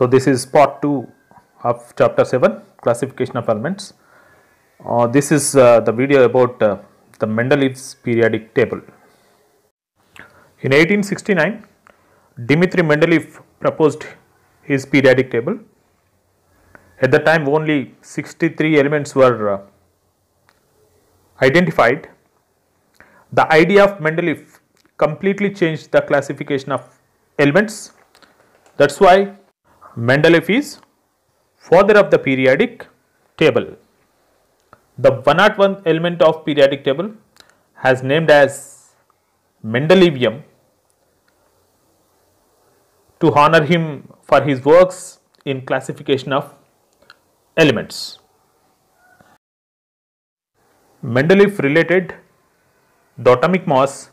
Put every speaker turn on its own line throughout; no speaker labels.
So, this is part 2 of chapter 7 classification of elements. Uh, this is uh, the video about uh, the Mendeleev's periodic table. In 1869, Dmitri Mendeleev proposed his periodic table. At the time only 63 elements were uh, identified. The idea of Mendeleev completely changed the classification of elements. That is why Mendeleev is father of the periodic table. The 101 element of periodic table has named as Mendelevium to honor him for his works in classification of elements. Mendeleev related the atomic mass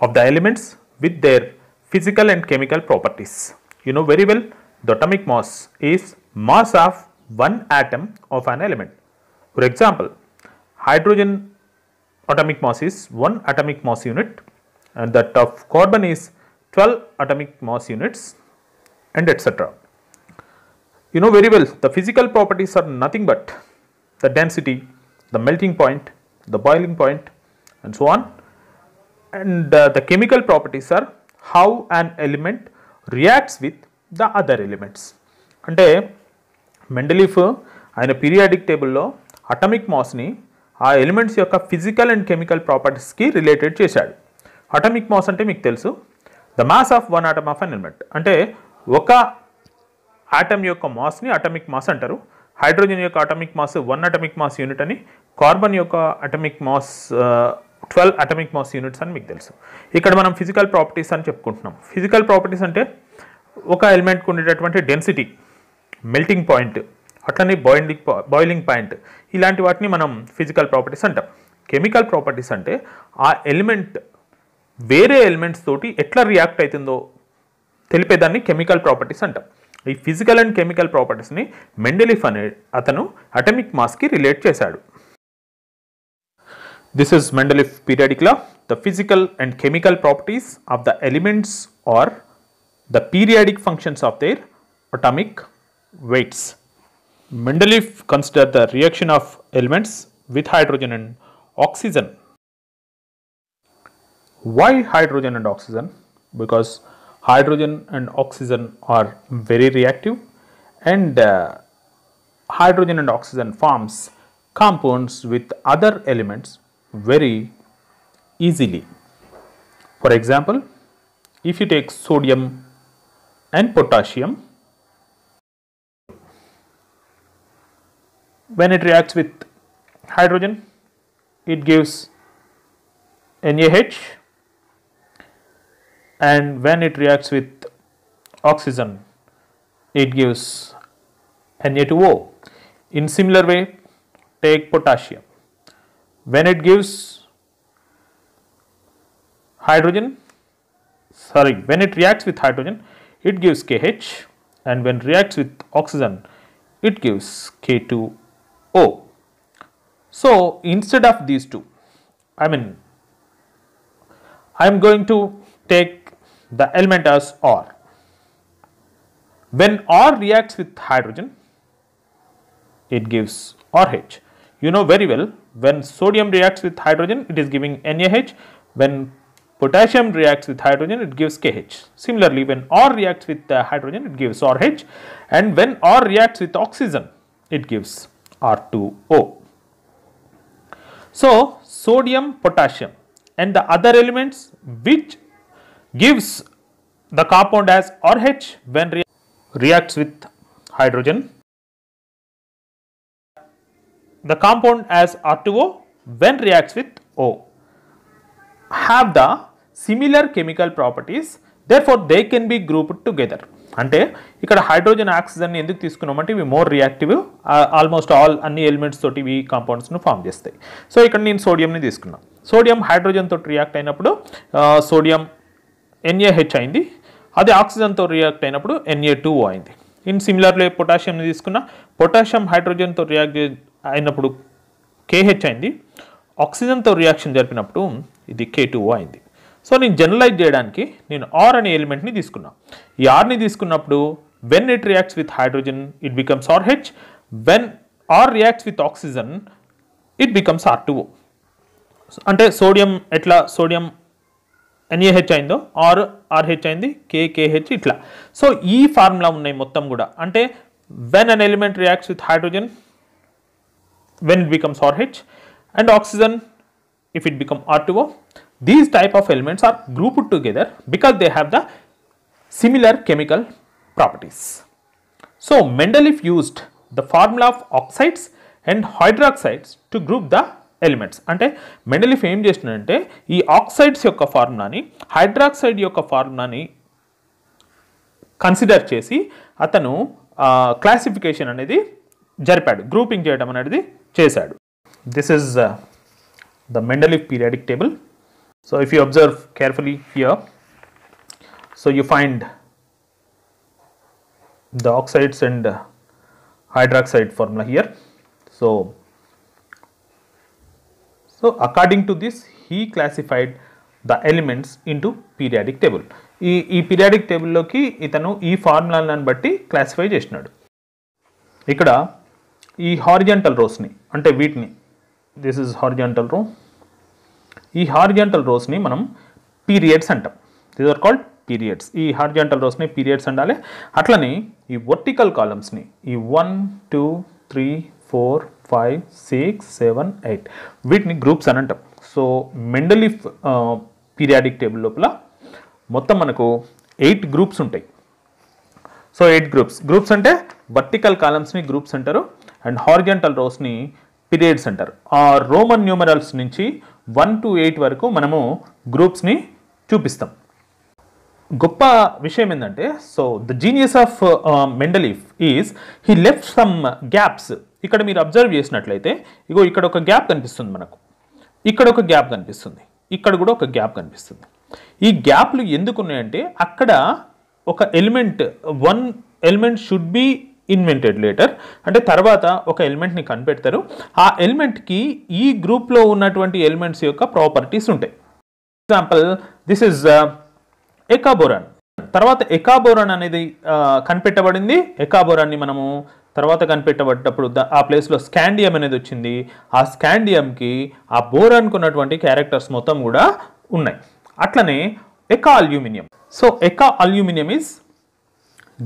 of the elements with their physical and chemical properties. You know very well the atomic mass is mass of one atom of an element. For example, hydrogen atomic mass is 1 atomic mass unit and that of carbon is 12 atomic mass units and etc. You know very well the physical properties are nothing but the density, the melting point, the boiling point and so on and uh, the chemical properties are how an element reacts with the other elements అంటే Mendeleev ఆయన periodic టేబుల్లో atomic మాస్ని ఆ elements యొక్క physical and chemical ప్రాపర్టీస్కి related చేశాడు atomic mass అంటే మీకు తెలుసు the mass of one atom of an element అంటే ఒక ఆటమ్ యొక్క మాస్ని అటమిక్ మాస్ అంటారు హైడ్రోజన్ యొక్క atomic mass one atomic mass unit అని కార్బన్ యొక్క atomic mass twelve atomic mass units అని మీకు తెలుసు ఇక్కడ మనం ఫిజికల్ ప్రాపర్టీస్ అని చెప్పుకుంటున్నాం ఫిజికల్ ప్రాపర్టీస్ అంటే ఒక ఎలిమెంట్కి ఉండేటటువంటి డెన్సిటీ మెల్టింగ్ పాయింట్ అట్లనే బాయిలింగ్ బాయిలింగ్ పాయింట్ ఇలాంటి వాటిని మనం ఫిజికల్ ప్రాపర్టీస్ అంటాం కెమికల్ ప్రాపర్టీస్ అంటే ఆ ఎలిమెంట్ వేరే ఎలిమెంట్స్ తోటి ఎట్లా రియాక్ట్ అవుతుందో తెలిపేదాన్ని కెమికల్ ప్రాపర్టీస్ అంటాం ఈ ఫిజికల్ అండ్ కెమికల్ ప్రాపర్టీస్ని మెండలిఫ్ అనే అతను అటమిక్ మాస్కి రిలేట్ చేశాడు This is Mendeleev periodic law. The physical and chemical properties of the elements or the periodic functions of their atomic weights. Mendeleev considered the reaction of elements with hydrogen and oxygen. Why hydrogen and oxygen? Because hydrogen and oxygen are very reactive and uh, hydrogen and oxygen forms compounds with other elements very easily. For example, if you take sodium and potassium, when it reacts with hydrogen, it gives NaH and when it reacts with oxygen, it gives Na2O. In similar way, take potassium when it gives hydrogen sorry when it reacts with hydrogen it gives KH and when reacts with oxygen it gives K2O. So, instead of these two I mean I am going to take the element as R. When R reacts with hydrogen it gives RH. You know very well when sodium reacts with hydrogen, it is giving NaH. When potassium reacts with hydrogen, it gives KH. Similarly, when R reacts with uh, hydrogen, it gives RH. And when R reacts with oxygen, it gives R2O. So, sodium, potassium and the other elements which gives the compound as RH when re reacts with hydrogen the compound as R2O when reacts with O have the similar chemical properties therefore they can be grouped together అంటే ఇక్కడ hydrogen oxygen ఎందుకు తీసుకున్నామంటే ఇవి more reactive almost all అన్ని elements తోటి ఇవి కాంపౌండ్స్ను form చేస్తాయి so ఇక్కడ నేను సోడియంని తీసుకున్నాను సోడియం హైడ్రోజన్ తోటి రియాక్ట్ అయినప్పుడు సోడియం ఎన్ఏహెచ్ అయింది అది ఆక్సిజన్తో రియాక్ట్ అయినప్పుడు ఎన్ఏ టూ అయింది ఇన్ సిమిలర్లే పొటాషియంని తీసుకున్న పొటాషియం హైడ్రోజన్తో రియాక్ట్ అయినప్పుడు కేహెచ్ అయింది ఆక్సిజన్తో రియాక్షన్ జరిపినప్పుడు ఇది కే అయింది సో నేను జనరలైజ్ చేయడానికి నేను ఆర్ అనే ఎలిమెంట్ని తీసుకున్నా ఈ ఆర్ని తీసుకున్నప్పుడు when it reacts with hydrogen it becomes R H when R reacts with oxygen it becomes R two O అంటే సోడియం ఎట్లా సోడియం ఎన్ఏహెచ్ అయిందో ఆర్ ఆర్హెచ్ అయింది కేకేహెచ్ ఇట్లా సో ఈ ఫార్ములా ఉన్నాయి మొత్తం కూడా అంటే when an element reacts with hydrogen when it becomes RH and oxygen if it become R2O. These type of elements are grouped together because they have the similar chemical properties. So, Mendeleev used the formula of oxides and hydroxides to group the elements అంటే Mendeleev ఏం చేసినంటే ఈ oxides యొక్క ఫార్ములాని hydroxide యొక్క ఫార్ములాని consider చేసి అతను classification అనేది జరిపాడు grouping చేయడం అనేది చేశాడు this is the Mendeleev periodic table so if you observe carefully here so you find the oxides and hydroxide formula here. So, so according to this he classified the elements into periodic table. ఈ ఈ periodic టేబుల్లోకి ఇతను ఈ ఫార్ములాలను బట్టి classify చేసినాడు ఇక్కడ ఈ horizontal రోస్ని అంటే వీటిని దిస్ ఇస్ హార్జంటల్ రో ఈ హార్జంటల్ రోస్ని మనం పీరియడ్స్ అంటాం దీస్ ఆర్ కాల్డ్ పీరియడ్స్ ఈ హార్జంటల్ రోస్ని పీరియడ్స్ అండాలి అట్లనే ఈ వర్టికల్ కాలమ్స్ని ఈ one two three four five six seven eight వీటిని గ్రూప్స్ అని అంటాం సో మెండలీ పీరియాడిక్ టేబుల్ లోపల మొత్తం మనకు ఎయిట్ గ్రూప్స్ ఉంటాయి సో ఎయిట్ గ్రూప్స్ గ్రూప్స్ అంటే వర్టికల్ కాలమ్స్ని గ్రూప్స్ అంటారు అండ్ హార్జెంటల్ రోస్ని పీరియడ్స్ అంటారు ఆ రోమన్ న్యూమరల్స్ నుంచి వన్ టు ఎయిట్ వరకు మనము గ్రూప్స్ని చూపిస్తాం గొప్ప విషయం ఏంటంటే so the genius of Mendeleev is he left some gaps ఇక్కడ మీరు అబ్జర్వ్ చేసినట్లయితే ఇగో ఇక్కడ ఒక గ్యాప్ కనిపిస్తుంది మనకు ఇక్కడ ఒక గ్యాప్ కనిపిస్తుంది ఇక్కడ కూడా ఒక గ్యాప్ కనిపిస్తుంది ఈ గ్యాప్లు ఎందుకు ఉన్నాయంటే అక్కడ ఒక element one element should be invented later అంటే తర్వాత ఒక ఎలిమెంట్ని కనిపెడతారు ఆ ఎలిమెంట్కి ఈ గ్రూప్లో ఉన్నటువంటి ఎలిమెంట్స్ యొక్క ప్రాపర్టీస్ ఉంటాయి ఎగ్జాంపుల్ దిస్ ఇస్ ఎకాబోరాన్ తర్వాత ఎకాబోరాన్ అనేది కనిపెట్టబడింది ఎకాబోరాన్ని మనము తర్వాత కనిపెట్టబడ్డప్పుడు ఆ ప్లేస్లో స్కాండియం అనేది వచ్చింది ఆ స్కాండియంకి ఆ బోరాన్కి ఉన్నటువంటి క్యారెక్టర్స్ మొత్తం కూడా ఉన్నాయి అట్లనే ఎకా అల్యూమినియం సో ఎకా అల్యూమినియం ఈజ్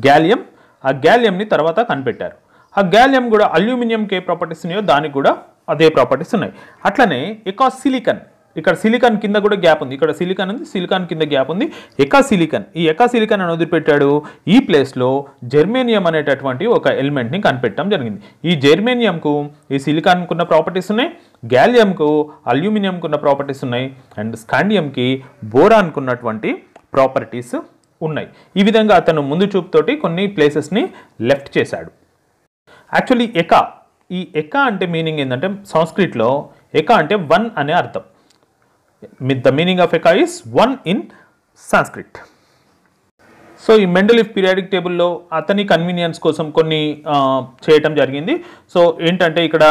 గ్యాలియం ఆ గ్యాలియంని తర్వాత కనిపెట్టారు ఆ గ్యాలియం కూడా అల్యూమినియంకి ఏ ప్రాపర్టీస్ ఉన్నాయో దానికి కూడా అదే ప్రాపర్టీస్ ఉన్నాయి అట్లనే ఎకా సిలికన్ ఇక్కడ సిలికాన్ కింద కూడా గ్యాప్ ఉంది ఇక్కడ సిలికాన్ ఉంది సిలికాన్ కింద గ్యాప్ ఉంది ఎకా సిలికాన్ ఈ ఎకా సిలికాన్ అని వదిలిపెట్టాడు ఈ ప్లేస్లో జెర్మేనియం అనేటటువంటి ఒక ఎలిమెంట్ని కనిపెట్టడం జరిగింది ఈ జెర్మేనియంకు ఈ సిలికాన్కు ఉన్న ప్రాపర్టీస్ ఉన్నాయి గ్యాలియంకు అల్యూమినియంకు ఉన్న ప్రాపర్టీస్ ఉన్నాయి అండ్ స్కాండియంకి బోరాన్కు ఉన్నటువంటి ప్రాపర్టీస్ ఉన్నాయి ఈ విధంగా అతను ముందు చూపుతోటి కొన్ని ప్లేసెస్ని లెఫ్ట్ చేశాడు యాక్చువల్లీ ఎకా ఈ ఎకా అంటే మీనింగ్ ఏంటంటే సంస్క్రిట్లో ఎకా అంటే వన్ అనే అర్థం the meaning of eka is one in Sanskrit. So ఈ మెండలిఫ్ పీరియాడిక్ టేబుల్లో అతని కన్వీనియన్స్ కోసం కొన్ని చేయటం జరిగింది సో ఏంటంటే ఇక్కడ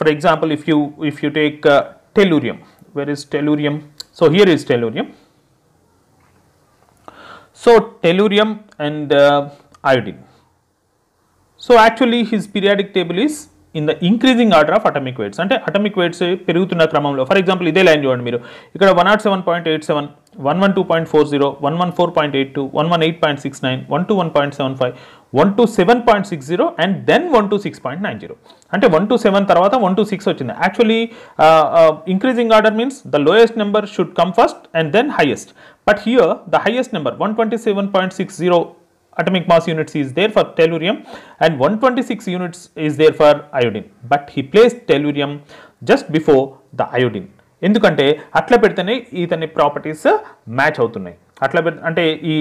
for example if you if you take tellurium where is tellurium so here is tellurium so tellurium and iodine so actually his periodic table is in the increasing order of atomic weights అంటే atomic weights పెరుగుతున్న క్రమంలో for example ఇదే line చూడండి మీరు ఇక్కడ one nought seven point eight seven one one two point four zero one one four point eight two one one eight point six nine one two one point seven five one two seven point six zero and then one two six point nine zero అంటే one two seven తర్వాత one two six వచ్చింది actually increasing order means the lowest number should come first and then highest but here the highest number one twenty seven point six zero atomic mass units is there for tellurium and 126 units is there for iodine. But he placed tellurium just before the iodine. ఎందుకంటే అట్లా పెడితేనే ఇతని properties match అవుతున్నాయి అట్లా పెడితే అంటే ఈ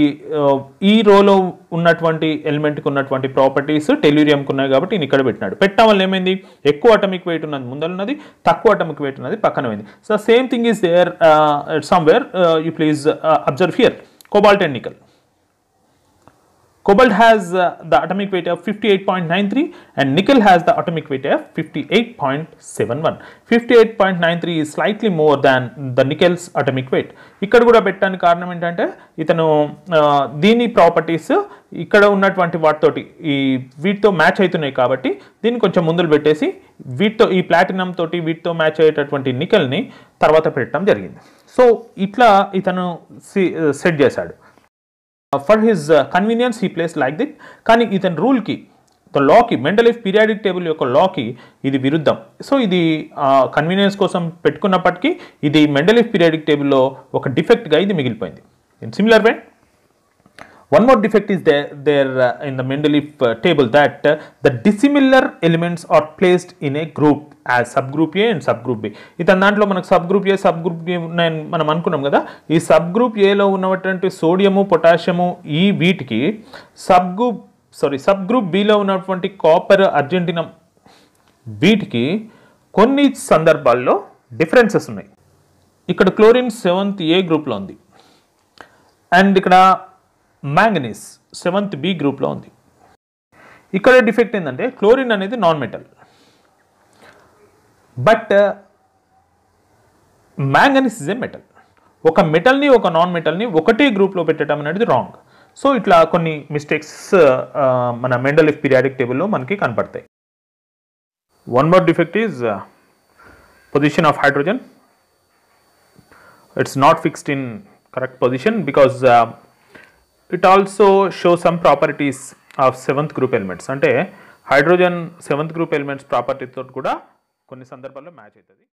ఈ రోలో ఉన్నటువంటి ఎలిమెంట్కి ఉన్నటువంటి ప్రాపర్టీస్ టెల్యూరియంకి ఉన్నాయి కాబట్టి నేను ఇక్కడ పెట్టినాడు పెట్టడం వల్ల ఏమైంది ఎక్కువ అటమిక్ వెయిట్ ఉన్నది ముందలున్నది తక్కువ అటమిక్ వెయిట్ ఉన్నది పక్కనమైంది so same thing is there somewhere you please observe here cobalt and Cobalt has uh, the atomic weight of 58.93 and nickel has the atomic weight of 58.71. 58.93 is slightly more than the nickel's atomic weight. ఇక్కడ కూడా పెట్టడానికి కారణం ఏంటంటే ఇతను దీని properties ఇక్కడ ఉన్నటువంటి వాటితోటి ఈ వీటితో మ్యాచ్ అవుతున్నాయి కాబట్టి దీన్ని కొంచెం ముందులు పెట్టేసి వీటితో ఈ ప్లాటినం తోటి వీటితో మ్యాచ్ అయ్యేటటువంటి నికెల్ని తర్వాత పెట్టడం జరిగింది సో ఇట్లా ఇతను సెట్ చేశాడు for his convenience he place like that కానీ ఇతని రూల్కి ద లాకి మెంటల్ పీరియాడిక్ టేబుల్ యొక్క లాకి ఇది విరుద్ధం సో ఇది కన్వీనియన్స్ uh, కోసం పెట్టుకున్నప్పటికీ ఇది మెంటల్ లైఫ్ పీరియాడిక్ టేబుల్లో ఒక డిఫెక్ట్గా ఇది మిగిలిపోయింది in similar way One more defect is there, there uh, in the Mendeleev uh, table that uh, the dissimilar elements are placed in a group as subgroup A and subgroup B. ఇతని దాంట్లో మనకు subgroup A, subgroup B ఉన్నాయని మనం అనుకున్నాం కదా ఈ subgroup Aలో ఉన్నటువంటి sodium potassium ఈ వీటికి subgroup సారీ సబ్గ్రూప్ బిలో ఉన్నటువంటి కాపర్ అర్జెంటినం వీటికి కొన్ని సందర్భాల్లో డిఫరెన్సెస్ ఉన్నాయి ఇక్కడ క్లోరిన్ సెవెంత్ ఏ గ్రూప్లో ఉంది అండ్ ఇక్కడ మ్యాంగనీస్ సెవెంత్ బి గ్రూప్లో ఉంది ఇక్కడ డిఫెక్ట్ ఏంటంటే క్లోరిన్ అనేది non metal but manganese is a metal ఒక మెటల్ని ఒక నాన్ మెటల్ని ఒకటే గ్రూప్లో పెట్టడం అనేది రాంగ్ సో ఇట్లా కొన్ని మిస్టేక్స్ మన మెండల్ ఇఫ్ పీరియాడిక్ టేబుల్లో మనకి కనపడతాయి one more defect is position of hydrogen it's not fixed in correct position because it also show some properties of seventh group elements అంటే హైడ్రోజన్ సెవెంత్ గ్రూప్ ఎలిమెంట్స్ ప్రాపర్టీతో కూడా కొన్ని సందర్భాల్లో match అవుతుంది